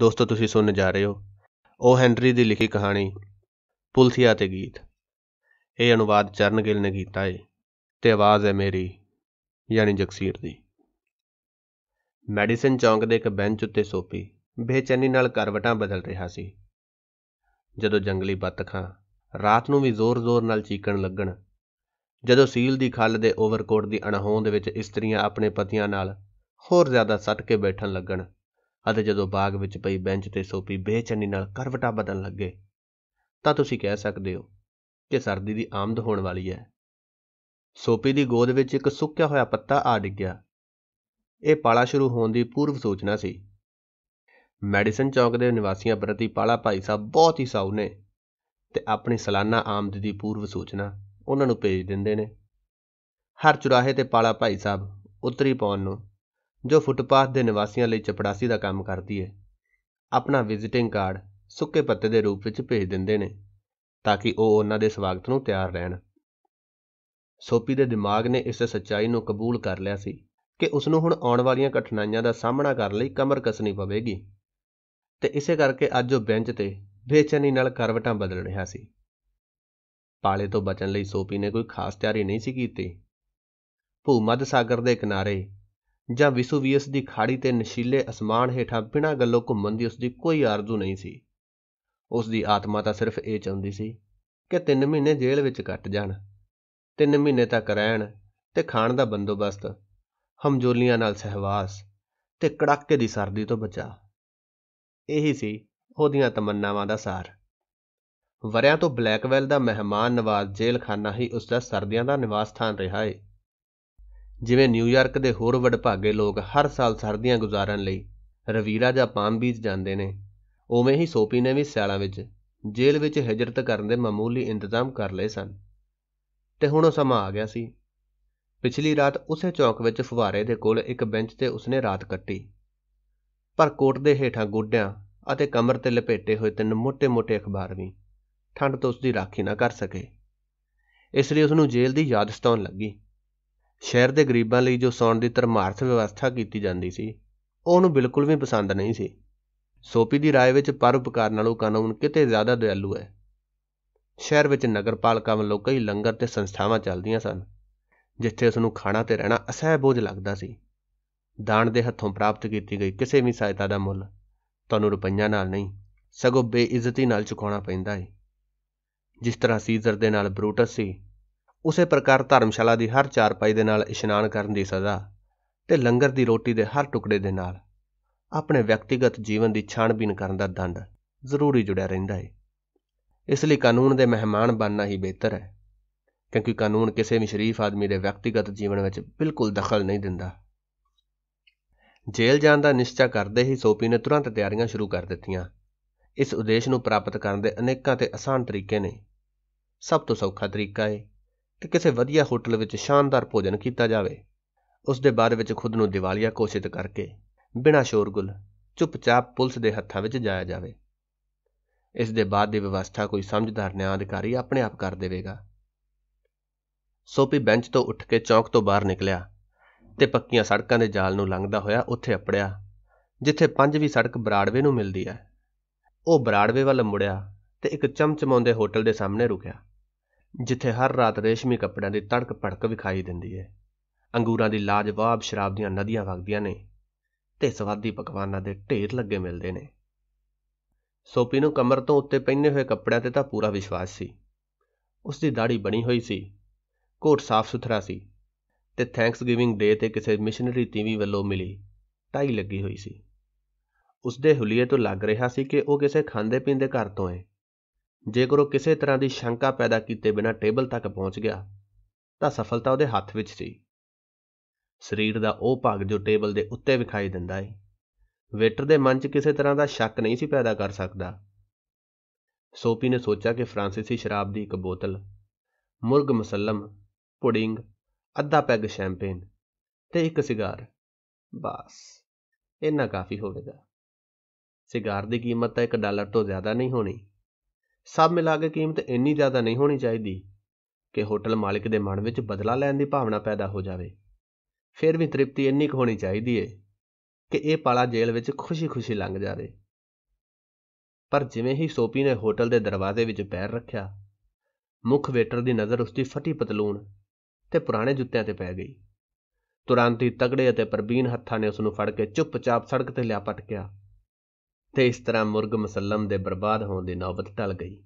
ਦੋਸਤੋ ਤੁਸੀਂ ਸੁਣਨ ਜਾ ਰਹੇ ਹੋ ਉਹ ਹੈਨਰੀ ਦੀ ਲਿਖੀ ਕਹਾਣੀ ਪੁਲਥੀਆ ਤੇ ਗੀਤ ਇਹ ਅਨੁਵਾਦ ਚਰਨ ਗਿੱਲ ਨੇ ਕੀਤਾ ਹੈ ਤੇ ਆਵਾਜ਼ ਹੈ ਮੇਰੀ ਯਾਨੀ ਜਕਸੀਰ ਦੀ ਮੈਡੀਸਨ ਚੌਂਕ ਦੇ ਇੱਕ ਬੈਂਚ ਉੱਤੇ ਸੋਪੀ ਬੇਚੈਨੀ ਨਾਲ ਕਰਵਟਾਂ ਬਦਲ ਰਿਹਾ ਸੀ ਜਦੋਂ ਜੰਗਲੀ ਬੱਤਖਾਂ ਰਾਤ ਨੂੰ ਵੀ ਜ਼ੋਰ-ਜ਼ੋਰ ਨਾਲ ਚੀਕਣ ਲੱਗਣ ਜਦੋਂ ਸੀਲ ਦੀ ਖੱਲ ਦੇ ਓਵਰਕੋਟ ਦੀ ਅਣਹੋਂਦ ਵਿੱਚ ਇਸਤਰੀਆਂ ਆਪਣੇ ਪਤੀਆਂ ਨਾਲ ਹੋਰ ਜ਼ਿਆਦਾ ਸੱਟ ਕੇ ਬੈਠਣ ਲੱਗਣ ਅਤੇ ਜਦੋਂ ਬਾਗ ਵਿੱਚ ਪਈ ਬੈਂਚ ਤੇ ਸੋਪੀ ਬੇਚੈਨੀ ਨਾਲ ਕਰਵਟਾ ਬਦਲਣ ਲੱਗੇ ਤਾਂ ਤੁਸੀਂ ਕਹਿ ਸਕਦੇ ਹੋ ਕਿ ਸਰਦੀ ਦੀ ਆਮਦ ਹੋਣ ਵਾਲੀ ਹੈ ਸੋਪੀ ਦੀ ਗੋਦ ਵਿੱਚ ਇੱਕ ਸੁੱਕਿਆ ਹੋਇਆ ਪੱਤਾ ਆ ਡਿੱਗਿਆ ਇਹ ਪਾਲਾ ਸ਼ੁਰੂ ਹੋਣ ਦੀ ਪੂਰਵ ਸੂਚਨਾ ਸੀ ਮੈਡੀਸਨ ਚੌਕ ਦੇ ਨਿਵਾਸੀਆਂ ਪ੍ਰਤੀ ਪਾਲਾ ਭਾਈ ਸਾਹਿਬ ਬਹੁਤ ਹੀ ਸਾਊ ਨੇ ਤੇ ਆਪਣੀ ਸਾਲਾਨਾ ਆਮਦ ਦੀ ਪੂਰਵ ਸੂਚਨਾ ਉਹਨਾਂ ਨੂੰ ਭੇਜ ਦਿੰਦੇ ਨੇ ਹਰ ਚੁਰਾਹੇ ਤੇ ਪਾਲਾ ਭਾਈ ਸਾਹਿਬ ਉਤਰੀ ਪਾਉਣ ਨੂੰ ਜੋ ਫੁੱਟਪਾਥ ਦੇ ਨਿਵਾਸੀਆਂ ਲਈ ਚਪੜਾਸੀ ਦਾ ਕੰਮ ਕਰਦੀ ਹੈ ਆਪਣਾ ਵਿਜ਼ਿਟਿੰਗ ਕਾਰਡ ਸੁੱਕੇ ਪੱਤੇ ਦੇ ਰੂਪ ਵਿੱਚ ਭੇਜ ਦਿੰਦੇ ਨੇ ਤਾਂ ਕਿ ਉਹ ਉਹਨਾਂ ਦੇ ਸਵਾਗਤ ਨੂੰ ਤਿਆਰ ਰਹਿਣ ਸੋਪੀ ਦੇ ਦਿਮਾਗ ਨੇ ਇਸ ਸੱਚਾਈ ਨੂੰ ਕਬੂਲ ਕਰ ਲਿਆ ਸੀ ਕਿ ਉਸ ਨੂੰ ਹੁਣ ਆਉਣ ਵਾਲੀਆਂ ਕਠਿਨਾਈਆਂ ਦਾ ਸਾਹਮਣਾ ਕਰਨ ਲਈ ਕਮਰ ਕਸਣੀ ਪਵੇਗੀ ਤੇ ਇਸੇ ਕਰਕੇ ਅੱਜ ਉਹ ਬੈਂਚ ਤੇ ਬੇਚੈਨੀ ਨਾਲ ਕਰਵਟਾਂ ਬਦਲ ਰਿਹਾ ਸੀ ਪਾਲੇ ਤੋਂ ਬਚਣ ਲਈ ਸੋਪੀ ਨੇ ਕੋਈ ਖਾਸ ਤਿਆਰੀ ਨਹੀਂ ਸੀ ਕੀਤੀ ਭੂਮੱਧ ਸਾਗਰ ਦੇ ਕਿਨਾਰੇ ਜਾਂ ਵਿਸੂਵੀਅਸ ਦੀ ਖਾੜੀ ਤੇ ਨਸ਼ੀਲੇ ਅਸਮਾਨ ਹੇਠਾਂ ਬਿਨਾਂ ਗੱਲੋਂ ਘੁੰਮਣ ਦੀ ਉਸ ਦੀ ਕੋਈ ਆਰਜ਼ੂ ਨਹੀਂ ਸੀ ਉਸ ਦੀ ਆਤਮਾ ਤਾਂ ਸਿਰਫ ਇਹ ਚਾਹੁੰਦੀ ਸੀ ਕਿ 3 ਮਹੀਨੇ ਜੇਲ੍ਹ ਵਿੱਚ ਕੱਟ ਜਾਣ 3 ਮਹੀਨੇ ਤੱਕ ਰਹਿਣ ਤੇ ਖਾਣ ਦਾ ਬੰਦੋਬਸਤ ਹਮਜੋਲੀਆਂ ਨਾਲ ਸਹਿਵਾਸ ਤੇ ਕੜਾਕੇ ਦੀ ਸਰਦੀ ਤੋਂ ਬਚਾ ਇਹੀ ਸੀ ਉਹਦੀਆਂ ਤਮੰਨਾਵਾਂ ਦਾ ਸਾਰ ਵਰਿਆਂ ਤੋਂ ਬਲੈਕਵੈਲ ਦਾ ਮਹਿਮਾਨ ਨਵਾਜ਼ ਜੇਲ੍ਹਖਾਨਾ ਹੀ ਉਸ ਦਾ ਸਰਦੀਆਂ ਦਾ ਨਿਵਾਸ ਸਥਾਨ ਰਿਹਾ ਹੈ ਜਿਵੇਂ ਨਿਊਯਾਰਕ ਦੇ ਹੋਰ ਵਡਭਾਗੇ ਲੋਕ ਹਰ ਸਾਲ ਸਰਦੀਆਂ ਗੁਜ਼ਾਰਨ ਲਈ ਰਵੀਰਾ ਜਾਂ ਪਾਮ ਬੀਚ ਜਾਂਦੇ ਨੇ ਉਵੇਂ ਹੀ ਸੋਪੀ ਨੇ ਵੀ ਸਿਆਲਾਂ ਵਿੱਚ ਜੇਲ੍ਹ ਵਿੱਚ ਹਿਜਰਤ ਕਰਨ ਦੇ ਮਾਮੂਲੀ ਇੰਤਜ਼ਾਮ ਕਰ ਲਏ ਸਨ ਤੇ ਹੁਣ ਉਹ ਸਮਾਂ ਆ ਗਿਆ ਸੀ ਪਿਛਲੀ ਰਾਤ ਉਸੇ ਚੌਕ ਵਿੱਚ ਫੁਵਾਰੇ ਦੇ ਕੋਲ ਇੱਕ ਬੈਂਚ ਤੇ ਉਸਨੇ ਰਾਤ ਕੱਟੀ ਪਰ ਕੋਟ ਦੇ ਹੇਠਾਂ ਗੋਡਿਆਂ ਅਤੇ ਕਮਰ ਤੇ ਲਪੇਟੇ ਹੋਏ ਤਿੰਨ ਮੋٹے-ਮੋٹے ਅਖਬਾਰ ਵੀ ਠੰਡ ਤੋਂ ਉਸਦੀ ਰਾਖੀ ਨਾ ਕਰ ਸਕੇ ਇਸ ਲਈ ਉਸ ਨੂੰ ਜੇਲ੍ਹ ਦੀ ਯਾਦ ਸਤਾਉਣ ਲੱਗੀ ਸ਼ਹਿਰ ਦੇ ਗਰੀਬਾਂ ਲਈ ਜੋ ਸੌਣ ਦੀ ਧਰਮਾਰਥ ਵਿਵਸਥਾ ਕੀਤੀ ਜਾਂਦੀ ਸੀ ਉਹ ਉਹਨੂੰ ਬਿਲਕੁਲ ਵੀ ਪਸੰਦ ਨਹੀਂ ਸੀ ਸੋਪੀ ਦੀ ਰਾਏ ਵਿੱਚ ਪਰਉਪਕਾਰ ਨਾਲੋਂ ਕਾਨੂੰਨ ਕਿਤੇ ਜ਼ਿਆਦਾ ਦਿਆਲੂ ਹੈ ਸ਼ਹਿਰ ਵਿੱਚ ਨਗਰਪਾਲਿਕਾ ਵੱਲੋਂ ਕਈ ਲੰਗਰ ਤੇ ਸੰਸਥਾਵਾਂ ਚੱਲਦੀਆਂ ਸਨ ਜਿੱਥੇ ਉਸ ਨੂੰ ਖਾਣਾ ਤੇ ਰਹਿਣਾ ਅਸਹਿ ਬੋਝ ਲੱਗਦਾ ਸੀ ਦਾਨ ਦੇ ਹੱਥੋਂ ਪ੍ਰਾਪਤ ਕੀਤੀ ਗਈ ਕਿਸੇ ਵੀ ਸਹਾਇਤਾ ਦਾ ਮੁੱਲ ਤੁਹਾਨੂੰ ਰੁਪਈਆ ਨਾਲ ਨਹੀਂ ਸਗੋਂ ਬੇਇੱਜ਼ਤੀ ਨਾਲ ਚੁਕਾਉਣਾ ਪੈਂਦਾ ਹੈ ਜਿਸ ਤਰ੍ਹਾਂ ਸੀਜ਼ਰ ਦੇ ਨਾਲ ਬਰੂਟਸ ਸੀ ਉਸੇ ਪ੍ਰਕਾਰ ਧਰਮਸ਼ਾਲਾ ਦੀ ਹਰ ਚਾਰਪਾਈ ਦੇ ਨਾਲ ਇਸ਼ਨਾਨ ਕਰਨ ਦੀ ਸਜ਼ਾ ਤੇ ਲੰਗਰ ਦੀ ਰੋਟੀ ਦੇ ਹਰ ਟੁਕੜੇ ਦੇ ਨਾਲ ਆਪਣੇ ਵਿਅਕਤੀਗਤ ਜੀਵਨ ਦੀ ਛਾਣਬੀਨ ਕਰਨ ਦਾ ਦੰਡ ਜ਼ਰੂਰੀ ਜੁੜਿਆ ਰਹਿੰਦਾ ਹੈ ਇਸ ਲਈ ਕਾਨੂੰਨ ਦੇ ਮਹਿਮਾਨ ਬਣਨਾ ਹੀ ਬਿਹਤਰ ਹੈ ਕਿਉਂਕਿ ਕਾਨੂੰਨ ਕਿਸੇ ਵੀ ਸ਼ਰੀਫ ਆਦਮੀ ਦੇ ਵਿਅਕਤੀਗਤ ਜੀਵਨ ਵਿੱਚ ਬਿਲਕੁਲ ਦਖਲ ਨਹੀਂ ਦਿੰਦਾ ਜੇਲ੍ਹ ਜਾਣ ਦਾ ਨਿਸ਼ਚਾ ਕਰਦੇ ਹੀ ਸੋਪੀ ਨੇ ਤੁਰੰਤ ਤਿਆਰੀਆਂ ਸ਼ੁਰੂ ਕਰ ਦਿੱਤੀਆਂ ਇਸ ਉਦੇਸ਼ ਨੂੰ ਪ੍ਰਾਪਤ ਕਰਨ ਦੇ ਅਨੇਕਾਂ ਤੇ ਆਸਾਨ ਤਰੀਕੇ ਨੇ ਸਭ ਤੋਂ ਸੌਖਾ ਤਰੀਕਾ ਹੈ ਕਿ ਕਿਸੇ ਵਧੀਆ ਹੋਟਲ ਵਿੱਚ ਸ਼ਾਨਦਾਰ ਭੋਜਨ ਕੀਤਾ ਜਾਵੇ ਉਸ ਦੇ ਬਾਅਦ ਵਿੱਚ ਖੁਦ ਨੂੰ ਦਿਵਾਲੀਆ ਘੋਸ਼ਿਤ ਕਰਕੇ ਬਿਨਾਂ ਸ਼ੋਰਗੁਲ ਚੁੱਪਚਾਪ ਪੁਲਿਸ ਦੇ ਹੱਥਾਂ ਵਿੱਚ ਜਾਇਆ ਜਾਵੇ ਇਸ ਦੇ ਬਾਅਦ ਦੀ ਵਿਵਸਥਾ ਕੋਈ ਸਮਝਦਾਰ ਨਿਆਂ ਅਧਿਕਾਰੀ ਆਪਣੇ ਆਪ ਕਰ ਦੇਵੇਗਾ ਸੋਪੀ ਬੈਂਚ ਤੋਂ ਉੱਠ ਕੇ ਚੌਂਕ ਤੋਂ ਬਾਹਰ ਨਿਕਲਿਆ ਤੇ ਪੱਕੀਆਂ ਸੜਕਾਂ ਦੇ ਜਾਲ ਨੂੰ ਲੰਘਦਾ ਹੋਇਆ ਉੱਥੇ ਅਪੜਿਆ ਜਿੱਥੇ ਪੰਜਵੀਂ ਸੜਕ ਬਰਾੜਵੇ ਨੂੰ ਮਿਲਦੀ ਹੈ ਉਹ ਬਰਾੜਵੇ ਵੱਲ ਮੁੜਿਆ ਤੇ ਇੱਕ ਚਮਚਮਾਉਂਦੇ ਹੋਟਲ ਦੇ ਸਾਹਮਣੇ ਰੁਕਿਆ ਜਿੱਥੇ ਹਰ ਰਾਤ ਰੇਸ਼ਮੀ ਕੱਪੜਿਆਂ ਦੀ ਤੜਕ ਭੜਕ ਵਿਖਾਈ ਦਿੰਦੀ ਹੈ ਅੰਗੂਰਾਂ ਦੀ ਲਾਜਵਾਬ ਸ਼ਰਾਬ ਦੀਆਂ ਨਦੀਆਂ ਵਗਦੀਆਂ ਨੇ ਤੇ ਸਵਾਦੀ ਪਕਵਾਨਾਂ ਦੇ ਢੇਰ ਲੱਗੇ ਮਿਲਦੇ ਨੇ ਸੋਪੀ ਨੂੰ ਕਮਰ ਤੋਂ ਉੱਤੇ ਪਹਿਨੇ ਹੋਏ ਕੱਪੜਿਆਂ ਤੇ ਤਾਂ ਪੂਰਾ ਵਿਸ਼ਵਾਸ ਸੀ ਉਸ ਦੀ ਦਾੜੀ ਬਣੀ ਹੋਈ ਸੀ ਕੋਟ ਸਾਫ਼ ਸੁਥਰਾ ਸੀ ਤੇ ਥੈਂਕਸ ਗਿਵਿੰਗ ਡੇ ਤੇ ਕਿਸੇ ਮਿਸ਼ਨਰੀ ਤੀਵੀ ਵੱਲੋਂ ਮਿਲੀ ਟਾਈ ਲੱਗੀ ਹੋਈ ਸੀ ਉਸ ਦੇ ਹੁਲੀਏ ਤੋਂ ਲੱਗ ਰਿਹਾ ਸੀ ਕਿ ਉਹ ਕਿਸੇ ਖਾਂਦੇ ਪੀਂਦੇ ਘਰ ਤੋਂ ਹੈ ਜੇਕਰ ਉਹ ਕਿਸੇ ਤਰ੍ਹਾਂ ਦੀ ਸ਼ੰਕਾ ਪੈਦਾ ਕੀਤੇ ਬਿਨਾਂ ਟੇਬਲ ਤੱਕ ਪਹੁੰਚ ਗਿਆ ਤਾਂ ਸਫਲਤਾ ਉਹਦੇ ਹੱਥ ਵਿੱਚ ਸੀ ਸਰੀਰ ਦਾ ਉਹ ਭਾਗ ਜੋ ਟੇਬਲ ਦੇ ਉੱਤੇ ਵਿਖਾਈ ਦਿੰਦਾ ਹੈ ਵੇਟਰ ਦੇ ਮਨ 'ਚ ਕਿਸੇ ਤਰ੍ਹਾਂ ਦਾ ਸ਼ੱਕ ਨਹੀਂ ਸੀ ਪੈਦਾ ਕਰ ਸਕਦਾ ਸੋਪੀ ਨੇ ਸੋਚਿਆ ਕਿ ਫ੍ਰਾਂਸੀਸੀ ਸ਼ਰਾਬ ਦੀ ਇੱਕ ਬੋਤਲ ਮੁਰਗ ਮਸੱਲਮ ਪੁਡਿੰਗ ਅੱਧਾ ਪੈਗ ਸ਼ੈਂਪੇਨ ਤੇ ਇੱਕ ਸਿਗਾਰ ਬਸ ਇੰਨਾ ਕਾਫੀ ਹੋਵੇਗਾ ਸਿਗਾਰ ਦੀ ਕੀਮਤ ਤਾਂ 1 ਡਾਲਰ ਤੋਂ ਜ਼ਿਆਦਾ ਨਹੀਂ ਹੋਣੀ ਸਭ ਮਿਲਾ ਕੇ ਕੀਮਤ ਇੰਨੀ ਜ਼ਿਆਦਾ ਨਹੀਂ ਹੋਣੀ ਚਾਹੀਦੀ ਕਿ ਹੋਟਲ ਮਾਲਕ ਦੇ ਮਨ ਵਿੱਚ ਬਦਲਾ ਲੈਣ ਦੀ ਭਾਵਨਾ ਪੈਦਾ ਹੋ ਜਾਵੇ ਫਿਰ ਵੀ ਤ੍ਰਿਪਤੀ ਇੰਨੀ ਕੁ ਹੋਣੀ ਚਾਹੀਦੀ ਏ ਕਿ ਇਹ ਪਾਲਾ ਜੇਲ੍ਹ ਵਿੱਚ ਖੁਸ਼ੀ-ਖੁਸ਼ੀ ਲੰਘ ਜਾਵੇ ਪਰ ਜਿਵੇਂ ਹੀ ਸੋਪੀ ਨੇ ਹੋਟਲ ਦੇ ਦਰਵਾਜ਼ੇ ਵਿੱਚ ਪੈਰ ਰੱਖਿਆ ਮੁੱਖ ਵੇਟਰ ਦੀ ਨਜ਼ਰ ਉਸ ਦੀ ਫੱਟੀ ਪਤਲੂਨ ਤੇ ਪੁਰਾਣੇ ਜੁੱਤਿਆਂ ਤੇ ਪੈ ਗਈ ਤੁਰੰਤ ਹੀ ਤਗੜੇ ਅਤੇ ਪ੍ਰਬੀਨ ਹੱਥਾਂ ਨੇ ਉਸ ਨੂੰ ਫੜ ਕੇ ਚੁੱਪਚਾਪ ਸੜਕ ਤੇ ਲਿਆ ਪਟਕਿਆ ਤੇ ਇਸ ਤਰ੍ਹਾਂ ਮੁਰਗ ਮਸਲਮ ਦੇ ਬਰਬਾਦ ਹੋਣ ਦੀ ਨੌਬਤ ਟਲ ਗਈ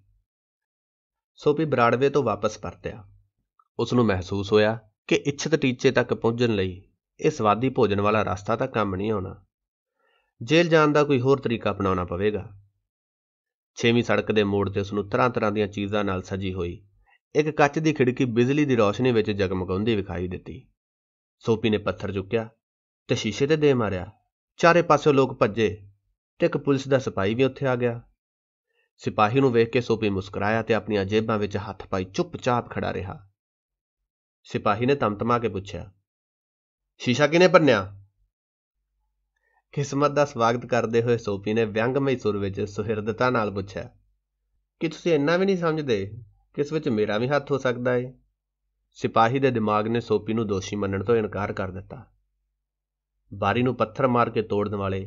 ਸੋਪੀ ਬਰਾੜਵੇ ਤੋਂ ਵਾਪਸ ਪਰਤਿਆ ਉਸ ਨੂੰ ਮਹਿਸੂਸ ਹੋਇਆ ਕਿ ਇੱਛਤ ਟੀਚੇ ਤੱਕ ਪਹੁੰਚਣ ਲਈ ਇਹ ਸਵਾਦੀ ਭੋਜਨ ਵਾਲਾ ਰਸਤਾ ਤਾਂ ਕੰਮ ਨਹੀਂ ਆਉਣਾ ਜੇਲ੍ਹ ਜਾਣ ਦਾ ਕੋਈ ਹੋਰ ਤਰੀਕਾ ਅਪਣਾਉਣਾ ਪਵੇਗਾ ਛੇਵੀਂ ਸੜਕ ਦੇ ਮੋੜ ਤੇ ਉਸ ਨੂੰ ਤਰ੍ਹਾਂ ਤਰ੍ਹਾਂ ਦੀਆਂ ਚੀਜ਼ਾਂ ਨਾਲ ਸਜੀ ਹੋਈ ਇੱਕ ਕੱਚ ਦੀ ਖਿੜਕੀ ਬਿਜਲੀ ਦੀ ਰੌਸ਼ਨੀ ਵਿੱਚ ਜਗਮਗਾਉਂਦੀ ਵਿਖਾਈ ਦਿੱਤੀ ਸੋਪੀ ਨੇ ਪੱਥਰ ਚੁੱਕਿਆ ਤੇ ਸ਼ੀਸ਼ੇ ਤੇ ਦੇ ਮਾਰਿਆ ਚਾਰੇ ਪਾਸੇ ਲੋਕ ਭੱਜੇ ਤੇ ਇੱਕ ਪੁਲਿਸ ਦਾ ਸਿਪਾਹੀ ਵੀ ਉੱਥੇ ਆ ਗਿਆ ਸਿਪਾਹੀ ਨੂੰ ਵੇਖ ਕੇ ਸੋਪੀ ਮੁਸਕਰਾਇਆ ਤੇ ਆਪਣੀਆਂ ਜੇਬਾਂ ਵਿੱਚ ਹੱਥ ਪਾਈ ਚੁੱਪਚਾਪ ਖੜਾ ਰਿਹਾ ਸਿਪਾਹੀ ਨੇ ਤਮਤਮਾ ਕੇ ਪੁੱਛਿਆ ਸ਼ੀਸ਼ਾ ਕਿਨੇ ਭੰਨਿਆ ਕਿਸਮਤ ਦਾ ਸਵਾਗਤ ਕਰਦੇ ਹੋਏ ਸੋਪੀ ਨੇ ਵਿਅੰਗਮਈ ਸੁਰ ਵਿੱਚ ਸੁਹਿਰਦਤਾ ਨਾਲ ਪੁੱਛਿਆ ਕਿ ਤੁਸੀਂ ਇੰਨਾ ਵੀ ਨਹੀਂ ਸਮਝਦੇ ਕਿ ਇਸ ਵਿੱਚ ਮੇਰਾ ਵੀ ਹੱਥ ਹੋ ਸਕਦਾ ਹੈ ਸਿਪਾਹੀ ਦੇ ਦਿਮਾਗ ਨੇ ਸੋਪੀ ਨੂੰ ਦੋਸ਼ੀ ਮੰਨਣ ਤੋਂ ਇਨਕਾਰ ਕਰ ਦਿੱਤਾ ਬਾਰੀ ਨੂੰ ਪੱਥਰ ਮਾਰ ਕੇ ਤੋੜਨ ਵਾਲੇ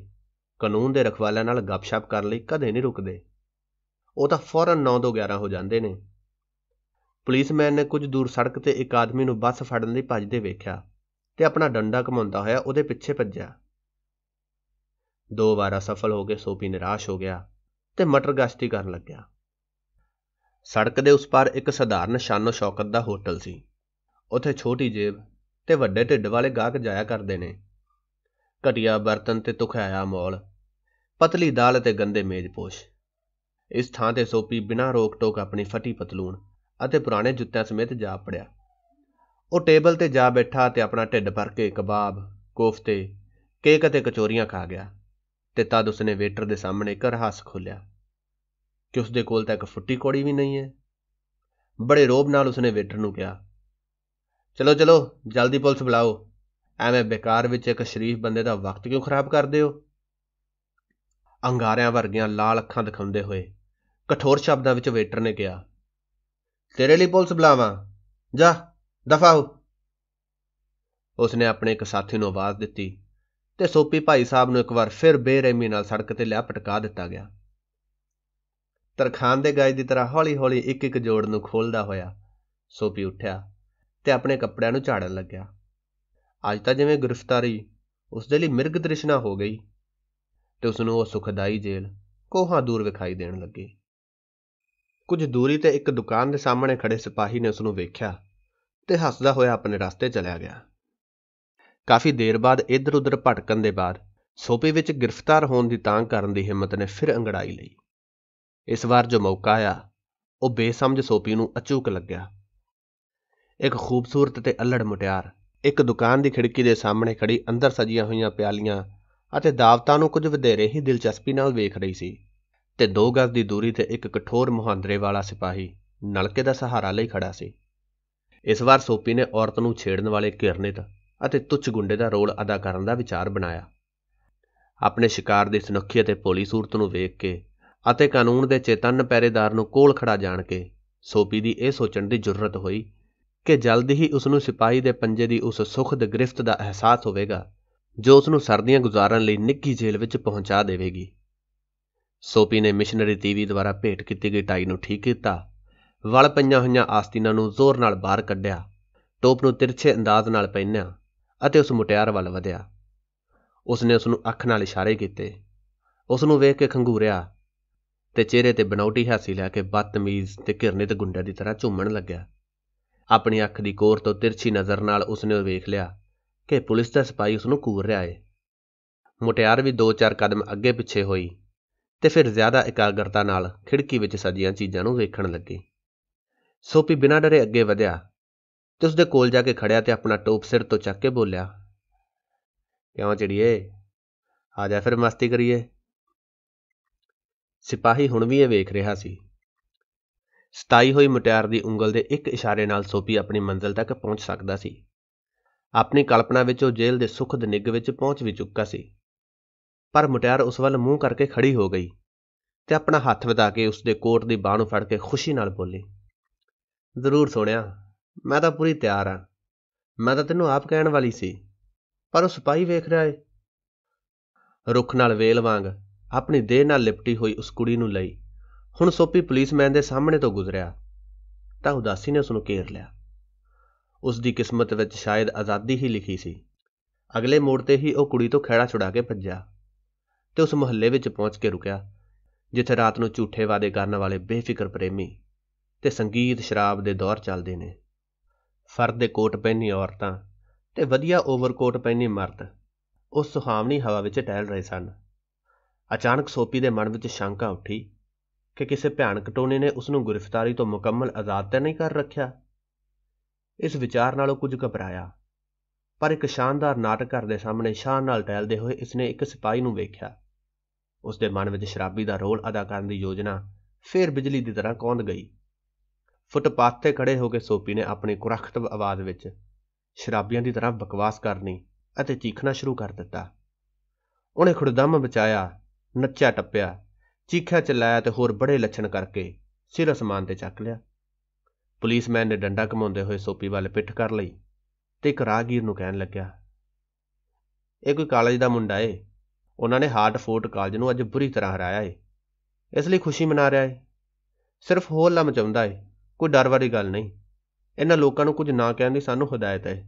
ਕਾਨੂੰਨ ਦੇ ਰਖਵਾਲਿਆਂ ਨਾਲ ਗੱਪਸ਼ਪ ਕਰਨ ਲਈ ਕਦੇ ਨਹੀਂ ਰੁਕਦੇ ਉਹ ਤਾਂ ਫੌਰਨ 9 ਤੋਂ 11 ਹੋ ਜਾਂਦੇ ਨੇ ਪੁਲਿਸਮੈਨ ਨੇ ਕੁਝ ਦੂਰ ਸੜਕ ਤੇ ਇੱਕ ਆਦਮੀ ਨੂੰ ਬੱਸ ਫੜਨ ਲਈ ਭੱਜਦੇ ਵੇਖਿਆ ਤੇ ਆਪਣਾ ਡੰਡਾ ਘਮਾਉਂਦਾ ਹੋਇਆ ਉਹਦੇ ਪਿੱਛੇ ਭੱਜਿਆ ਦੋ ਵਾਰ ਸਫਲ ਹੋ ਕੇ ਸੋਪੀ ਨਿਰਾਸ਼ ਹੋ ਗਿਆ ਤੇ ਮਟਰ ਗਸ਼ਤੀ ਕਰਨ ਲੱਗਿਆ ਸੜਕ ਦੇ ਉਸ ਪਾਰ ਇੱਕ ਸਧਾਰਨ ਸ਼ਾਨੋ ਸ਼ੌਕਤ ਦਾ ਹੋਟਲ ਸੀ ਉੱਥੇ ਛੋਟੀ ਜੇਬ ਤੇ ਵੱਡੇ ਢਿੱਡ ਵਾਲੇ ਗਾਹਕ ਜਾਇਆ ਕਰਦੇ ਨੇ ਘਟਿਆ ਬਰਤਨ ਤੇ ਤੁਖਾਇਆ ਮੌਲ ਪਤਲੀ ਦਾਲ ਅਤੇ ਗੰਦੇ ਮੇਜ਼ਪੋਸ਼ ਇਸ ਥਾਂ ਤੇ ਸੋਪੀ ਬਿਨਾਂ ਰੋਕ ਟੋਕ ਆਪਣੀ ਫਟੀ ਪਤਲੂਨ ਅਤੇ ਪੁਰਾਣੇ ਜੁੱਤਿਆਂ ਸਮੇਤ ਜਾ ਪੜਿਆ ਉਹ ਟੇਬਲ ਤੇ ਜਾ ਬੈਠਾ ਤੇ ਆਪਣਾ ਢਿੱਡ ਭਰ ਕੇ ਕਬਾਬ ਕੋਫਤੇ ਕੇਕ ਅਤੇ ਕਚੋਰੀਆਂ ਖਾ ਗਿਆ ਤੇ ਤਦ ਉਸਨੇ ਵੇਟਰ ਦੇ ਸਾਹਮਣੇ ਇੱਕ ਰਹਾਸ ਖੋਲਿਆ ਕਿ ਉਸਦੇ ਕੋਲ ਤਾਂ ਇੱਕ ਫੁੱਟੀ ਕੋੜੀ ਵੀ ਨਹੀਂ ਹੈ ਬੜੇ ਰੋਬ ਨਾਲ ਉਸਨੇ ਵੇਟਰ ਨੂੰ ਕਿਹਾ ਚਲੋ ਚਲੋ ਜਲਦੀ ਪੁਲਿਸ ਬੁਲਾਓ ਐਵੇਂ ਬੇਕਾਰ ਵਿੱਚ ਇੱਕ ਸ਼ਰੀਫ ਬੰਦੇ ਦਾ ਵਕਤ ਕਿਉਂ ਖਰਾਬ ਕਰਦੇ ਹੋ ਅੰਗਾਰਿਆਂ ਵਰਗੀਆਂ ਲਾਲ ਅੱਖਾਂ ਦਿਖਾਉਂਦੇ ਹੋਏ ਕਠੋਰ ਸ਼ਬਦਾਂ ਵਿੱਚ ਵੇਟਰ ਨੇ ਕਿਹਾ ਤੇਰੇ ਲਈ ਪੁਲਿਸ ਬੁਲਾਵਾਂ ਜਾ ਦਫਾ ਹੋ ਉਸਨੇ ਆਪਣੇ ਇੱਕ ਸਾਥੀ ਨੂੰ ਆਵਾਜ਼ ਦਿੱਤੀ ਤੇ ਸੋਪੀ ਭਾਈ ਸਾਹਿਬ ਨੂੰ ਇੱਕ ਵਾਰ ਫਿਰ ਬੇਰਹਿਮੀ ਨਾਲ ਸੜਕ ਤੇ ਲਿਆ ਪਟਕਾ ਦਿੱਤਾ ਗਿਆ ਤਰਖਾਨ ਦੇ ਗਾਇ ਦੀ ਤਰ੍ਹਾਂ ਹੌਲੀ-ਹੌਲੀ ਇੱਕ ਇੱਕ ਜੋੜ ਨੂੰ ਖੋਲਦਾ ਹੋਇਆ ਸੋਪੀ ਉੱਠਿਆ ਤੇ ਆਪਣੇ ਕੱਪੜਿਆਂ ਨੂੰ ਝਾੜਨ ਲੱਗਿਆ ਅੱਜ ਤਾਂ ਜਿਵੇਂ ਗ੍ਰਿਫਤਾਰੀ ਉਸ ਦੇ ਲਈ ਮਿਰਗ ਦ੍ਰਿਸ਼ਨਾ ਹੋ ਗਈ ਤੇ ਉਸ ਨੂੰ ਉਹ ਸੁਖਦਾਈ ਜੇਲ੍ਹ ਕੋਹਾਂ ਦੂਰ ਵਿਖਾਈ ਦੇਣ ਲੱਗੀ ਕੁਝ ਦੂਰੀ ਤੇ ਇੱਕ ਦੁਕਾਨ ਦੇ ਸਾਹਮਣੇ ਖੜੇ ਸਿਪਾਹੀ ਨੇ ਉਸ ਨੂੰ ਵੇਖਿਆ ਤੇ ਹੱਸਦਾ ਹੋਇਆ ਆਪਣੇ ਰਸਤੇ ਚਲਿਆ ਗਿਆ ਕਾਫੀ ਦੇਰ ਬਾਅਦ ਇੱਧਰ-ਉੱਧਰ ਭਟਕਣ ਦੇ ਬਾਅਦ ਸੋਪੇ ਵਿੱਚ ਗ੍ਰਿਫਤਾਰ ਹੋਣ ਦੀ ਤਾਂਗ ਕਰਨ ਦੀ ਹਿੰਮਤ ਨੇ ਫਿਰ ਅੰਗੜਾਈ ਲਈ ਇਸ ਵਾਰ ਜੋ ਮੌਕਾ ਆਇਆ ਉਹ ਬੇਸਮਝ ਸੋਪੀ ਨੂੰ ਅਚੂਕ ਲੱਗਿਆ ਇੱਕ ਖੂਬਸੂਰਤ ਤੇ ਅਲੜ ਮੁਟਿਆਰ ਇੱਕ ਦੁਕਾਨ ਦੀ ਖਿੜਕੀ ਦੇ ਸਾਹਮਣੇ ਖੜੀ ਅੰਦਰ ਸਜੀਆਂ ਹੋਈਆਂ ਪਿਆਲੀਆਂ ਅਤੇ ਦਾਵਤਾਂ ਨੂੰ ਕੁਝ ਵਧੇਰੇ ਹੀ ਦਿਲਚਸਪੀ ਨਾਲ ਵੇਖ ਰਹੀ ਸੀ ਤੇ 2 ਗਜ਼ ਦੀ ਦੂਰੀ ਤੇ ਇੱਕ ਕਠੋਰ ਮੁਹਾਂਦਰੇ ਵਾਲਾ ਸਿਪਾਹੀ ਨਲਕੇ ਦਾ ਸਹਾਰਾ ਲਈ ਖੜਾ ਸੀ ਇਸ ਵਾਰ ਸੋਪੀ ਨੇ ਔਰਤ ਨੂੰ ਛੇੜਨ ਵਾਲੇ ਘਿਰਨਿਤ ਅਤੇ ਤੁੱਛ ਗੁੰਡੇ ਦਾ ਰੋਲ ਅਦਾ ਕਰਨ ਦਾ ਵਿਚਾਰ ਬਣਾਇਆ ਆਪਣੇ ਸ਼ਿਕਾਰ ਦੀ ਸੁਨੱਖੀ ਅਤੇ ਪੋਲੀ ਸੂਰਤ ਨੂੰ ਵੇਖ ਕੇ ਅਤੇ ਕਾਨੂੰਨ ਦੇ ਚੇਤਨ ਪਹਿਰੇਦਾਰ ਨੂੰ ਕੋਲ ਖੜਾ ਜਾਣ ਕੇ ਸੋਪੀ ਦੀ ਇਹ ਸੋਚਣ ਦੀ ਜੁਰਰਤ ਹੋਈ ਕਿ ਜਲਦ ਹੀ ਉਸ ਨੂੰ ਸਿਪਾਹੀ ਦੇ ਪੰਜੇ ਦੀ ਉਸ ਸੁਖਦ ਗ੍ਰਿਫਤ ਦਾ ਅਹਿਸਾਸ ਹੋਵੇਗਾ ਜੋ ਉਸ ਨੂੰ ਸਰਦੀਆਂ ਗੁਜ਼ਾਰਨ ਲਈ ਨਿੱਕੀ ਜੇਲ੍ਹ ਵਿੱਚ ਪਹੁੰਚਾ ਦੇਵੇਗੀ ਸੋਪੀ ਨੇ ਮਿਸ਼ਨਰੀ ਟੀਵੀ ਦੁਆਰਾ ਭੇਟ ਕੀਤੀ ਗਈ ਟਾਈ ਨੂੰ ਠੀਕ ਕੀਤਾ ਵਲ ਪਈਆਂ ਹੋਈਆਂ ਆਸਤੀਨਾਂ ਨੂੰ ਜ਼ੋਰ ਨਾਲ ਬਾਹਰ ਕੱਢਿਆ ਟੋਪ ਨੂੰ ਤਿਰਛੇ ਅੰਦਾਜ਼ ਨਾਲ ਪਹਿਨਿਆ ਅਤੇ ਉਸ ਮੁਟਿਆਰ ਵੱਲ ਵਧਿਆ ਉਸ ਨੇ ਉਸ ਨੂੰ ਅੱਖ ਨਾਲ ਇਸ਼ਾਰੇ ਕੀਤੇ ਉਸ ਨੂੰ ਵੇਖ ਕੇ ਖੰਗੂਰਿਆ ਤੇ ਚਿਹਰੇ ਤੇ ਬਨੌਟੀ ਹਾਸੀ ਲੈ ਕੇ ਬਦਤਮੀਜ਼ ਤੇ ਘਿਰਨੇ ਤੇ ਗੁੰਡੇ ਦੀ ਤਰ੍ਹਾਂ ਝੁੰਮਣ ਲੱਗਿਆ ਆਪਣੀ ਅੱਖ ਦੀ ਕੋਰ ਤੋਂ ਤਿਰਛੀ ਨਜ਼ਰ ਨਾਲ ਉਸ ਨੇ ਉਹ ਵੇਖ ਲਿਆ ਕਿ ਪੁਲਿਸ ਦਾ ਸਿਪਾਹੀ ਉਸ ਨੂੰ ਘੂਰ ਰਿਹਾ ਏ ਮੁਟਿਆਰ ਵੀ 2-4 ਕਦਮ ਅੱਗੇ ਪਿੱਛੇ ਹੋਈ ਤੇ ਫਿਰ ਜ਼ਿਆਦਾ ਇਕਾਗਰਤਾ ਨਾਲ ਖਿੜਕੀ ਵਿੱਚ ਸਜੀਆਂ ਚੀਜ਼ਾਂ ਨੂੰ ਵੇਖਣ ਲੱਗੀ ਸੋਪੀ ਬਿਨਾਂ ਡਰੇ ਅੱਗੇ ਵਧਿਆ ਤੇ ਦੇ ਕੋਲ ਜਾ ਕੇ ਖੜਿਆ ਤੇ ਆਪਣਾ ਟੋਪ ਸਿਰ ਤੋਂ ਚੱਕ ਕੇ ਬੋਲਿਆ ਕਿਉਂ ਚੜੀਏ ਆ ਜਾ ਫਿਰ ਮਸਤੀ ਕਰੀਏ ਸਿਪਾਹੀ ਹੁਣ ਵੀ ਇਹ ਵੇਖ ਰਿਹਾ ਸੀ ਸਤਾਈ ਹੋਈ ਮੁਟਿਆਰ ਦੀ ਉਂਗਲ ਦੇ ਇੱਕ ਇਸ਼ਾਰੇ ਨਾਲ ਸੋਪੀ ਆਪਣੀ ਮੰਜ਼ਲ ਤੱਕ ਪਹੁੰਚ ਸਕਦਾ ਸੀ ਆਪਣੀ ਕਲਪਨਾ ਵਿੱਚ ਉਹ ਜੇਲ੍ਹ ਦੇ ਸੁਖਦ ਨਿੱਗ ਵਿੱਚ ਪਹੁੰਚ ਵੀ ਚੁੱਕਾ ਸੀ ਪਰ ਮੁਟਿਆਰ ਉਸ ਵੱਲ ਮੂੰਹ ਕਰਕੇ ਖੜੀ ਹੋ ਗਈ ਤੇ ਆਪਣਾ ਹੱਥ ਵਧਾ ਕੇ ਉਸ ਦੇ ਕੋਟ ਦੀ ਬਾਹ ਨੂੰ ਫੜ ਕੇ ਖੁਸ਼ੀ ਨਾਲ ਬੋਲੀ ਜ਼ਰੂਰ ਸੋਹਣਿਆ ਮੈਂ ਤਾਂ ਪੂਰੀ ਤਿਆਰ ਆ ਮੈਂ ਤਾਂ ਤੈਨੂੰ ਆਪ ਕਹਿਣ ਵਾਲੀ ਸੀ ਪਰ ਉਹ ਸਿਪਾਹੀ ਵੇਖ ਰਿਹਾ ਏ ਰੁੱਖ ਨਾਲ ਵੇਲ ਵਾਂਗ ਆਪਣੀ ਦੇਹ ਨਾਲ ਲਿਪਟੀ ਹੋਈ ਉਸ ਕੁੜੀ ਨੂੰ ਲਈ ਹੁਣ ਸੋਪੀ ਪੁਲਿਸਮੈਨ ਦੇ ਸਾਹਮਣੇ ਤੋਂ ਗੁਜ਼ਰਿਆ ਤਾਂ ਉਦਾਸੀ ਨੇ ਉਸ ਨੂੰ ਘੇਰ ਲਿਆ ਉਸ ਦੀ ਕਿਸਮਤ ਵਿੱਚ ਸ਼ਾਇਦ ਆਜ਼ਾਦੀ ਹੀ ਲਿਖੀ ਸੀ ਅਗਲੇ ਮੋੜ ਤੇ ਹੀ ਉਹ ਕੁੜੀ ਤੋਂ ਖਹਿੜਾ ਛੁਡਾ ਕੇ ਭੱਜਿਆ ਤੇ ਉਸ ਮੁਹੱਲੇ ਵਿੱਚ ਪਹੁੰਚ ਕੇ ਰੁਕਿਆ ਜਿੱਥੇ ਰਾਤ ਨੂੰ ਝੂਠੇ ਵਾਅਦੇ ਕਰਨ ਵਾਲੇ ਬੇਫਿਕਰ ਪ੍ਰੇਮੀ ਤੇ ਸੰਗੀਤ ਸ਼ਰਾਬ ਦੇ ਦੌਰ ਚੱਲਦੇ ਨੇ ਫਰ ਦੇ ਕੋਟ ਪਹਿਨੀ ਔਰਤਾਂ ਤੇ ਵਧੀਆ ਓਵਰਕੋਟ ਪਹਿਨੇ ਮਰਦ ਉਸ ਸੁਹਾਵਣੀ ਹਵਾ ਵਿੱਚ ਟਹਿਲ ਰਹੇ ਸਨ ਅਚਾਨਕ ਸੋਪੀ ਦੇ ਮਨ ਵਿੱਚ ਸ਼ੰਕਾ ਉੱਠੀ ਕਿ ਕਿਸੇ ਭਿਆਨਕ ਟੋਨੇ ਨੇ ਉਸ ਨੂੰ ਗ੍ਰਿਫਤਾਰੀ ਤੋਂ ਮੁਕੰਮਲ ਆਜ਼ਾਦ ਤਾਂ ਨਹੀਂ ਕਰ ਰੱਖਿਆ ਇਸ ਵਿਚਾਰ ਨਾਲ ਉਹ ਕੁਝ ਘਬਰਾਇਆ ਪਰ ਇੱਕ ਸ਼ਾਨਦਾਰ ਨਾਟਕਘਰ ਦੇ ਸਾਹਮਣੇ ਸ਼ਾਨ ਨਾਲ ਟਹਿਲਦੇ ਹੋਏ ਇਸਨੇ ਇੱਕ ਸਿਪਾਹੀ ਨੂੰ ਵੇਖਿਆ ਉਸ ਦੇ ਮਨ ਵਿੱਚ ਸ਼ਰਾਬੀ ਦਾ ਰੋਲ ਅਦਾ ਕਰਨ ਦੀ ਯੋਜਨਾ ਫੇਰ ਬਿਜਲੀ ਦੀ ਤਰ੍ਹਾਂ ਕੌਂਦ ਗਈ ਫੁੱਟਪਾਥ ਤੇ ਖੜੇ ਹੋ ਕੇ ਸੋਪੀ ਨੇ ਆਪਣੀ ਕੁਰਖਤਵ ਆਵਾਜ਼ ਵਿੱਚ ਸ਼ਰਾਬੀਆਂ ਦੀ ਤਰ੍ਹਾਂ ਬਕਵਾਸ ਕਰਨੀ ਅਤੇ ਚੀਖਣਾ ਸ਼ੁਰੂ ਕਰ ਦਿੱਤਾ ਉਹਨੇ ਖੁਰਦਮ ਬਚਾਇਆ ਨੱਚਿਆ ਟੱਪਿਆ ਚੀਖਿਆ ਚਲਾਇਆ ਤੇ ਹੋਰ ਬੜੇ ਲੱਛਣ ਕਰਕੇ ਸਿਰ ਅਸਮਾਨ ਤੇ ਚੱਕ ਲਿਆ ਪੁਲਿਸਮੈਨ ਨੇ ਡੰਡਾ ਘਮਾਉਂਦੇ ਹੋਏ ਸੋਪੀ ਵੱਲ ਪਿੱਠ ਕਰ ਲਈ ਤੇ ਇੱਕ ਰਾਗੀਰ ਨੂੰ ਕਹਿਣ ਲੱਗਿਆ ਇਹ ਕੋਈ ਕਾਲਜ ਦਾ ਮੁੰਡਾ ਏ ਉਹਨਾਂ ਨੇ ਹਾਰਟਫੋਰਟ ਕਾਲਜ ਨੂੰ ਅੱਜ ਬੁਰੀ ਤਰ੍ਹਾਂ ਹਰਾਇਆ ਏ ਇਸ ਲਈ ਖੁਸ਼ੀ ਮਨਾ ਰਿਹਾ ਏ ਸਿਰਫ ਲਾ ਮਚਾਉਂਦਾ ਏ ਕੋਈ ਡਰ ਵਾਲੀ ਗੱਲ ਨਹੀਂ ਇਹਨਾਂ ਲੋਕਾਂ ਨੂੰ ਕੁਝ ਨਾ ਕਹਿਣ ਦੀ ਸਾਨੂੰ ਹਦਾਇਤ ਏ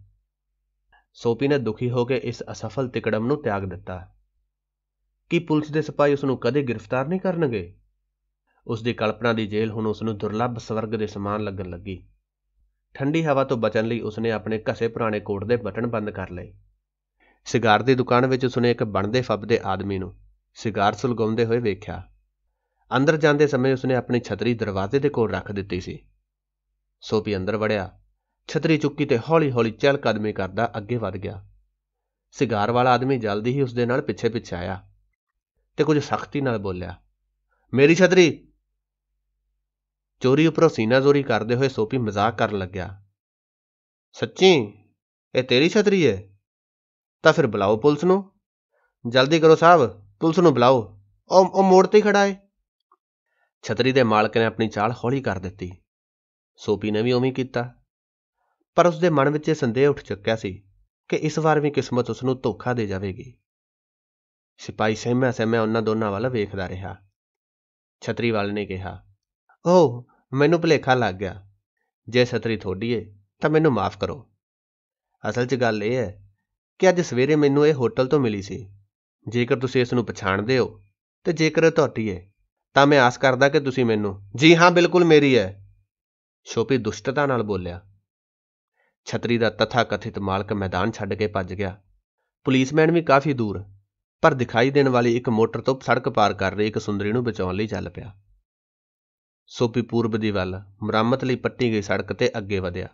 ਸੋਪੀ ਨੇ ਦੁਖੀ ਹੋ ਕੇ ਇਸ ਅਸਫਲ ਤਿਕੜਮ ਨੂੰ ਤਿਆਗ ਦਿੱਤਾ ਕੀ ਪੁਲਿਸ ਦੇ ਸਿਪਾਹੀ ਉਸ ਨੂੰ ਕਦੇ ਗ੍ਰਿਫਤਾਰ ਨਹੀਂ ਕਰਨਗੇ ਉਸ ਦੀ ਕਲਪਨਾ ਦੀ ਜੇਲ੍ਹ ਹੁਣ ਉਸ ਨੂੰ ਦੁਰਲੱਭ ਸਵਰਗ ਦੇ ਸਮਾਨ ਲੱਗਣ ਲੱਗੀ ਠੰਡੀ ਹਵਾ ਤੋਂ ਬਚਣ ਲਈ ਉਸ ਨੇ ਆਪਣੇ ਘਸੇ ਪੁਰਾਣੇ ਕੋਟ ਦੇ ਬਟਨ ਬੰਦ ਕਰ ਲਏ ਸਿਗਾਰ ਦੀ ਦੁਕਾਨ ਵਿੱਚ ਨੇ ਇੱਕ ਬਣਦੇ ਫੱਬਦੇ ਆਦਮੀ ਨੂੰ ਸਿਗਾਰ ਸੁਲਗਾਉਂਦੇ ਹੋਏ ਵੇਖਿਆ ਅੰਦਰ ਜਾਂਦੇ ਸਮੇਂ ਉਸ ਨੇ ਆਪਣੀ ਛਤਰੀ ਦਰਵਾਜ਼ੇ ਦੇ ਕੋਲ ਰੱਖ ਦਿੱਤੀ ਸੀ ਸੋਪੀ ਅੰਦਰ ਵੜਿਆ ਛਤਰੀ ਚੁੱਕੀ ਤੇ ਹੌਲੀ-ਹੌਲੀ ਚਹਿਲ ਕਦਮੇ ਕਰਦਾ ਅੱਗੇ ਵੱਧ ਗਿਆ ਸਿਗਾਰ ਵਾਲਾ ਆਦਮੀ ਜਲਦੀ ਹੀ ਉਸ ਦੇ ਨਾਲ ਪਿੱਛੇ-ਪਿੱਛੇ ਆਇਆ ਤੇ ਕੁਝ ਸਖਤੀ ਨਾਲ ਬੋਲਿਆ ਮੇਰੀ ਛਤਰੀ ਚੋਰੀ ਸੀਨਾ ਜ਼ੋਰੀ ਕਰਦੇ ਹੋਏ ਸੋਪੀ ਮਜ਼ਾਕ ਕਰਨ ਲੱਗਿਆ ਸੱਚੀ ਇਹ ਤੇਰੀ ਛਤਰੀ ਹੈ ਤਾਂ ਫਿਰ ਬੁਲਾਓ ਪੁਲਿਸ ਨੂੰ ਜਲਦੀ ਕਰੋ ਸਾਹਿਬ ਪੁਲਿਸ ਨੂੰ ਬੁਲਾਓ ਉਹ ਉਹ ਮੋੜ ਤੇ ਖੜਾ ਹੈ ਛਤਰੀ ਦੇ ਮਾਲਕ ਨੇ ਆਪਣੀ ਚਾਲ ਹੌਲੀ ਕਰ ਦਿੱਤੀ ਸੋਪੀ ਨੇ ਵੀ ਉਵੇਂ ਕੀਤਾ ਪਰ ਉਸ ਦੇ ਮਨ ਵਿੱਚ ਇਹ ਸੰਦੇਹ ਉੱਠ ਚੁੱਕਿਆ ਸੀ ਕਿ ਇਸ ਵਾਰ ਵੀ ਕਿਸਮਤ ਉਸ ਨੂੰ ਧੋਖਾ ਦੇ ਜਾਵੇਗੀ ਸਿਪਾਹੀ ਸਹਿਮਿਆ ਸਹਿਮਿਆ ਉਹਨਾਂ ਦੋਨਾਂ ਵੱਲ ਵੇਖਦਾ ਰਿਹਾ ਛਤਰੀ ਵਾਲ ਨੇ ਕਿਹਾ ਓ ਮੈਨੂੰ ਭੁਲੇਖਾ ਲੱਗ ਗਿਆ ਜੇ ਛਤਰੀ ਥੋੜੀ ਏ ਤਾਂ ਮੈਨੂੰ ਮਾਫ ਕਰੋ ਅਸਲ 'ਚ ਗੱਲ ਇਹ ਹੈ ਕਿ ਅੱਜ ਸਵੇਰੇ ਮੈਨੂੰ ਇਹ ਹੋਟਲ ਤੋਂ ਮਿਲੀ ਸੀ ਜੇਕਰ ਤੁਸੀਂ ਇਸ ਨੂੰ ਪਛਾਣਦੇ ਹੋ ਤੇ ਜੇਕਰ ਇਹ ਤੁਹਾਡੀ ਏ ਤਾਂ ਮੈਂ ਆਸ ਕਰਦਾ ਕਿ ਤੁਸੀਂ ਮੈਨੂੰ ਜੀ ਹਾਂ ਬਿਲਕੁਲ ਮੇਰੀ ਹੈ ਸ਼ੋਪੀ ਦੁਸ਼ਟਤਾ ਨਾਲ ਬੋਲਿਆ ਛਤਰੀ ਦਾ ਤਥਾ ਕਥਿਤ ਮਾਲਕ ਮੈਦਾਨ ਛੱਡ ਕੇ ਭੱਜ ਗਿਆ ਪੁਲਿਸਮੈਨ ਵੀ ਕਾਫੀ ਦੂਰ ਪਰ ਦਿਖਾਈ ਦੇਣ ਵਾਲੀ ਇੱਕ ਮੋਟਰ ਤੋਂ ਸੜਕ ਪਾਰ ਕਰ ਰਹੀ ਇੱਕ ਸੁੰਦਰੀ ਨੂੰ ਬਚਾਉਣ ਲਈ ਚੱਲ ਪਿਆ ਸੋਪੀ ਪੂਰਬ ਦੀ ਵੱਲ ਮੁਰੰਮਤ ਲਈ ਪੱਟੀ ਗਈ ਸੜਕ ਤੇ ਅੱਗੇ ਵਧਿਆ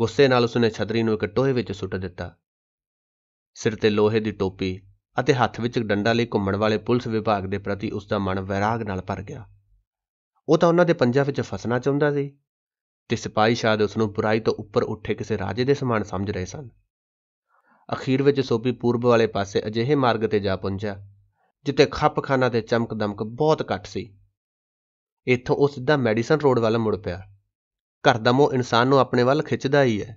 ਗੁੱਸੇ ਨਾਲ ਉਸਨੇ ਛਤਰੀ ਨੂੰ ਇੱਕ ਟੋਏ ਵਿੱਚ ਸੁੱਟ ਦਿੱਤਾ ਸਿਰ ਤੇ ਲੋਹੇ ਦੀ ਟੋਪੀ ਅਤੇ ਹੱਥ ਵਿੱਚ ਡੰਡਾ ਲਈ ਘੁੰਮਣ ਵਾਲੇ ਪੁਲਿਸ ਵਿਭਾਗ ਦੇ ਪ੍ਰਤੀ ਉਸ ਦਾ ਮਨ ਵਿਰਾਗ ਨਾਲ ਭਰ ਗਿਆ ਉਹ ਤਾਂ ਉਹਨਾਂ ਦੇ ਪੰਜਾਂ ਵਿੱਚ ਫਸਣਾ ਚਾਹੁੰਦਾ ਸੀ ਤੇ ਸਿਪਾਹੀ ਸ਼ਾਦ ਉਸ ਨੂੰ ਬੁਰਾਈ ਤੋਂ ਉੱਪਰ ਉੱਠੇ ਕਿਸੇ ਰਾਜੇ ਦੇ ਸਮਾਨ ਸਮਝ ਰਹੇ ਸਨ ਅਖੀਰ ਵਿੱਚ ਸੋਪੀ ਪੂਰਬ ਵਾਲੇ ਪਾਸੇ ਅਜਿਹੇ ਮਾਰਗ ਤੇ ਜਾ ਪਹੁੰਚਿਆ ਜਿੱਥੇ ਖੱਪਖਾਨਾ ਤੇ ਚਮਕ-ਦਮਕ ਬਹੁਤ ਘੱਟ ਸੀ ਇੱਥੋਂ ਉਹ ਸਿੱਧਾ ਮੈਡੀਸਨ ਰੋਡ ਵੱਲ ਮੁੜ ਪਿਆ ਘਰ ਦਾ ਮੋਹ ਇਨਸਾਨ ਨੂੰ ਆਪਣੇ ਵੱਲ ਖਿੱਚਦਾ ਹੀ ਹੈ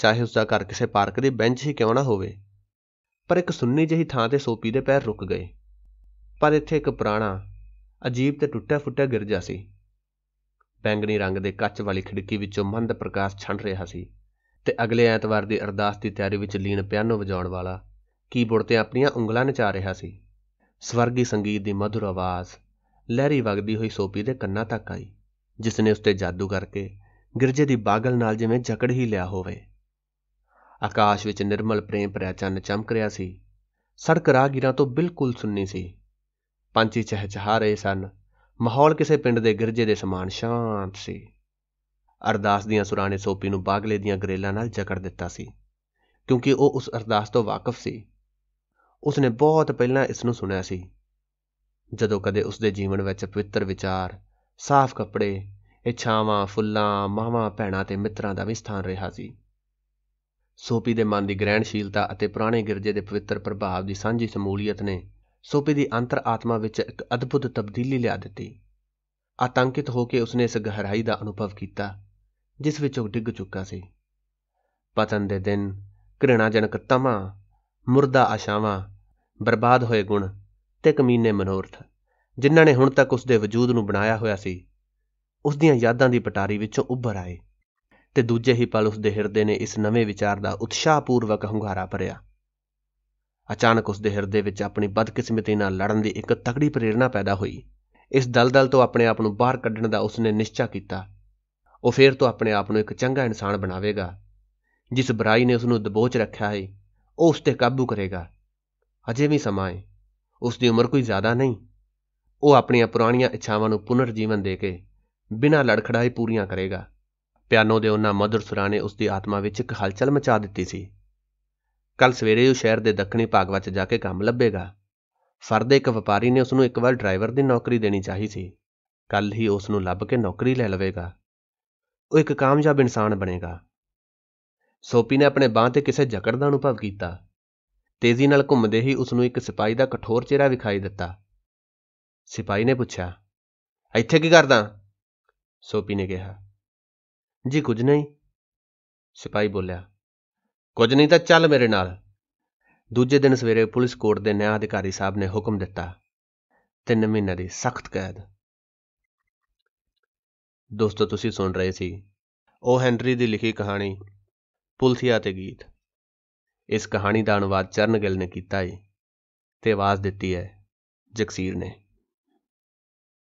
ਚਾਹੇ ਉਸ ਦਾ ਘਰ ਕਿਸੇ ਪਾਰਕ ਦੀ ਬੈਂਚ ਹੀ ਕਿਉਂ ਨਾ ਹੋਵੇ ਪਰ ਇੱਕ ਸੁੰਨੀ ਜਿਹੀ ਥਾਂ ਤੇ ਸੋਪੀ ਦੇ ਪੈਰ ਰੁਕ ਗਏ ਪਰ ਇੱਥੇ ਇੱਕ ਪੁਰਾਣਾ ਅਜੀਬ ਤੇ ਟੁੱਟਾ-ਫੁੱਟਾ ਗਿਰਜਾ ਸੀ ਬੈਂਗਣੀ ਰੰਗ ਦੇ ਕੱਚ ਵਾਲੀ ਖਿੜਕੀ ਵਿੱਚੋਂ ਮੰਦ ਪ੍ਰਕਾਸ਼ ਛਣ ਰਿਹਾ ਸੀ ਤੇ ਅਗਲੇ ਐਤਵਾਰ ਦੀ ਅਰਦਾਸ ਦੀ ਤਿਆਰੀ ਵਿੱਚ ਲੀਨ ਪਿਆਨੋ ਵਜਾਉਣ ਵਾਲਾ ਕੀਬੋਰਡ ਤੇ ਆਪਣੀਆਂ ਉਂਗਲਾਂ ਨਚਾ ਰਿਹਾ ਸੀ ਸਵਰਗੀ ਸੰਗੀਤ ਦੀ ਮధుਰ ਆਵਾਜ਼ ਲਹਿਰੀ ਵਗਦੀ ਹੋਈ ਸੋਪੀ ਦੇ ਕੰਨਾਂ ਤੱਕ ਆਈ ਜਿਸ ਨੇ ਉਸਤੇ ਜਾਦੂ ਕਰਕੇ ਗਿਰਜੇ ਦੀ ਬਾਗਲ ਨਾਲ ਜਿਵੇਂ ਜਕੜ ਹੀ ਲਿਆ ਹੋਵੇ ਆਕਾਸ਼ ਵਿੱਚ ਨਿਰਮਲ ਪ੍ਰੇਮ ਭਰਿਆ ਚੰਨ ਚਮਕ ਰਿਹਾ ਸੀ ਸੜਕ ਰਾਹਗੀਰਾਂ ਤੋਂ ਬਿਲਕੁਲ ਸੁੰਨੀ ਸੀ ਪੰਛੀ ਚਹਿਚਹਾ ਰਹੇ ਸਨ ਮਾਹੌਲ ਕਿਸੇ ਪਿੰਡ ਦੇ ਗਿਰਜੇ ਦੇ ਸਮਾਨ ਸ਼ਾਂਤ ਸੀ ਅਰਦਾਸ ਦੀਆਂ ਸੁਰਾਂ ਨੇ ਸੋਪੀ ਨੂੰ ਬਾਗਲੇ ਦੀਆਂ ਗਰੇਲਾਂ ਨਾਲ ਜਕੜ ਦਿੱਤਾ ਸੀ ਕਿਉਂਕਿ ਉਹ ਉਸ ਅਰਦਾਸ ਤੋਂ ਵਾਕਿਫ ਸੀ ਉਸਨੇ ਬਹੁਤ ਪਹਿਲਾਂ ਇਸ ਨੂੰ ਸੁਣਿਆ ਸੀ ਜਦੋਂ ਕਦੇ ਉਸ ਦੇ ਜੀਵਨ ਵਿੱਚ ਪਵਿੱਤਰ ਵਿਚਾਰ ਸਾਫ਼ ਕੱਪੜੇ ਇਛਾਵਾਂ ਫੁੱਲਾਂ ਮਾਵਾਂ ਭੈਣਾਂ ਤੇ ਮਿੱਤਰਾਂ ਦਾ ਵੀ ਸਥਾਨ ਰਿਹਾ ਸੀ ਸੋਪੀ ਦੇ ਮਨ ਦੀ ਗ੍ਰਹਿਣਸ਼ੀਲਤਾ ਅਤੇ ਪੁਰਾਣੇ ਗਿਰਜੇ ਦੇ ਪਵਿੱਤਰ ਪ੍ਰਭਾਵ ਦੀ ਸਾਂਝੀ ਸਮੂਲੀਅਤ ਨੇ ਸੋਪੀ ਦੀ ਆਤਮਾ ਵਿੱਚ ਇੱਕ ਅਦਭੁਤ ਤਬਦੀਲੀ ਲਿਆ ਦਿੱਤੀ ਆਤੰਕਿਤ ਹੋ ਕੇ ਉਸਨੇ ਇਸ ਗਹਿਰਾਈ ਦਾ ਅਨੁਭਵ ਕੀਤਾ ਜਿਸ ਵਿੱਚ ਉਹ ਡਿੱਗ ਚੁੱਕਾ ਸੀ ਪਤਨ ਦੇ ਦਿਨ ਘ੍ਰਿਣਾਜਨਕ ਤਮਾ ਮੁਰਦਾ ਆਸ਼ਾਵਾਂ ਬਰਬਾਦ ਹੋਏ ਗੁਣ ਤੇ ਕਮੀਨੇ ਮਨੋਰਥ ਜਿਨ੍ਹਾਂ ਨੇ ਹੁਣ ਤੱਕ ਉਸ ਦੇ ਵਜੂਦ ਨੂੰ ਬਣਾਇਆ ਹੋਇਆ ਸੀ ਉਸ ਦੀਆਂ ਯਾਦਾਂ ਦੀ ਪਟਾਰੀ ਵਿੱਚੋਂ ਉੱਭਰ ਆਏ ਤੇ ਦੂਜੇ ਹੀ ਪਲ ਉਸ ਦੇ ਹਿਰਦੇ ਨੇ ਇਸ ਨਵੇਂ ਵਿਚਾਰ ਦਾ ਉਤਸ਼ਾਹਪੂਰਵਕ ਹੰਗਾਰਾ ਭਰਿਆ ਅਚਾਨਕ ਉਸ ਦੇ ਹਿਰਦੇ ਵਿੱਚ ਆਪਣੀ ਬਦਕਿਸਮਤੀ ਨਾਲ ਲੜਨ ਦੀ ਇੱਕ ਤਕੜੀ ਪ੍ਰੇਰਣਾ ਪੈਦਾ ਹੋਈ ਇਸ ਦਲਦਲ ਤੋਂ ਆਪਣੇ ਆਪ ਨੂੰ ਬਾਹਰ ਕੱਢਣ ਦਾ ਉਸ ਨੇ ਨਿਸ਼ਚਾ ਕੀਤਾ ਉਹ ਫੇਰ ਤੋਂ ਆਪਣੇ ਆਪ ਨੂੰ ਇੱਕ ਚੰਗਾ ਇਨਸਾਨ ਬਣਾਵੇਗਾ ਜਿਸ ਬੁਰਾਈ ਨੇ ਉਸ ਨੂੰ ਦਬੋਚ ਰੱਖਿਆ ਹੈ ਉਹ ਉਸ ਤੇ ਕਾਬੂ ਕਰੇਗਾ ਅਜੇ ਵੀ ਸਮਾਂ ਹੈ ਉਸ ਦੀ ਉਮਰ ਕੋਈ ਜ਼ਿਆਦਾ ਨਹੀਂ ਉਹ ਆਪਣੀਆਂ ਪੁਰਾਣੀਆਂ ਇੱਛਾਵਾਂ ਨੂੰ ਪੁਨਰ ਜੀਵਨ ਦੇ ਕੇ ਬਿਨਾਂ ਲੜਖੜਾਏ ਪੂਰੀਆਂ ਕਰੇਗਾ ਪਿਆਨੋ ਦੇ ਉਹਨਾਂ ਮਧੁਰ ਸੁਰਾਂ ਨੇ ਉਸ ਦੀ ਆਤਮਾ ਵਿੱਚ ਇੱਕ ਹਲਚਲ ਮਚਾ ਦਿੱਤੀ ਸੀ ਕੱਲ ਸਵੇਰੇ ਉਹ ਸ਼ਹਿਰ ਦੇ ਦੱਖਣੀ ਭਾਗ ਵਿੱਚ ਜਾ ਕੇ ਕੰਮ ਲੱਭੇਗਾ ਫਰਦ ਇੱਕ ਵਪਾਰੀ ਨੇ ਉਸ ਨੂੰ ਇੱਕ ਵਾਰ ਡਰਾਈਵਰ ਦੀ ਨੌਕਰੀ ਦੇਣੀ ਚਾਹੀ ਸੀ ਕੱਲ ਹੀ ਉਸ ਨੂੰ ਲੱਭ ਕੇ ਨੌਕਰੀ ਲੈ ਲਵੇਗਾ ਉਹ ਇੱਕ ਕਾਮਯਾਬ ਇਨਸਾਨ ਬਣੇਗਾ ਸੋਪੀ ਨੇ ਆਪਣੇ ਬਾਹ ਤੇ ਕਿਸੇ ਜਕੜ ਦਾ ਅਨੁਭਵ ਕੀਤਾ ਤੇਜ਼ੀ ਨਾਲ ਘੁੰਮਦੇ ਹੀ ਉਸ ਨੂੰ ਇੱਕ ਸਿਪਾਹੀ ਦਾ ਕਠੋਰ ਚਿਹਰਾ ਵਿਖਾਈ ਦਿੱਤਾ ਸਿਪਾਹੀ ਨੇ ਪੁੱਛਿਆ ਇੱਥੇ ਕੀ ਕਰਦਾ ਸੋਪੀ ਨੇ ਕਿਹਾ ਜੀ ਕੁਝ ਨਹੀਂ ਸਿਪਾਹੀ ਬੋਲਿਆ ਕੁਝ ਨਹੀਂ ਤਾਂ ਚੱਲ ਮੇਰੇ ਨਾਲ ਦੂਜੇ ਦਿਨ ਸਵੇਰੇ ਪੁਲਿਸ ਕੋਰਟ ਦੇ ਨਿਆਂ ਅਧਿਕਾਰੀ ਸਾਹਿਬ ਨੇ ਹੁਕਮ ਦਿੱਤਾ 3 ਮਹੀਨੇ ਦੀ ਸਖਤ ਕੈਦ ਦੋਸਤੋ ਤੁਸੀਂ ਸੁਣ ਰਹੇ ਸੀ ਉਹ ਹੈਨਰੀ ਦੀ ਲਿਖੀ ਕਹਾਣੀ ਪੁਲਥੀਆ ਤੇ ਗੀਤ ਇਸ ਕਹਾਣੀ ਦਾ ਅਨੁਵਾਦ ਚਰਨ ਗਿੱਲ ਨੇ ਕੀਤਾ ਹੈ ਤੇ ਆਵਾਜ਼ ਦਿੱਤੀ ਹੈ ਜਗਸੀਰ ਨੇ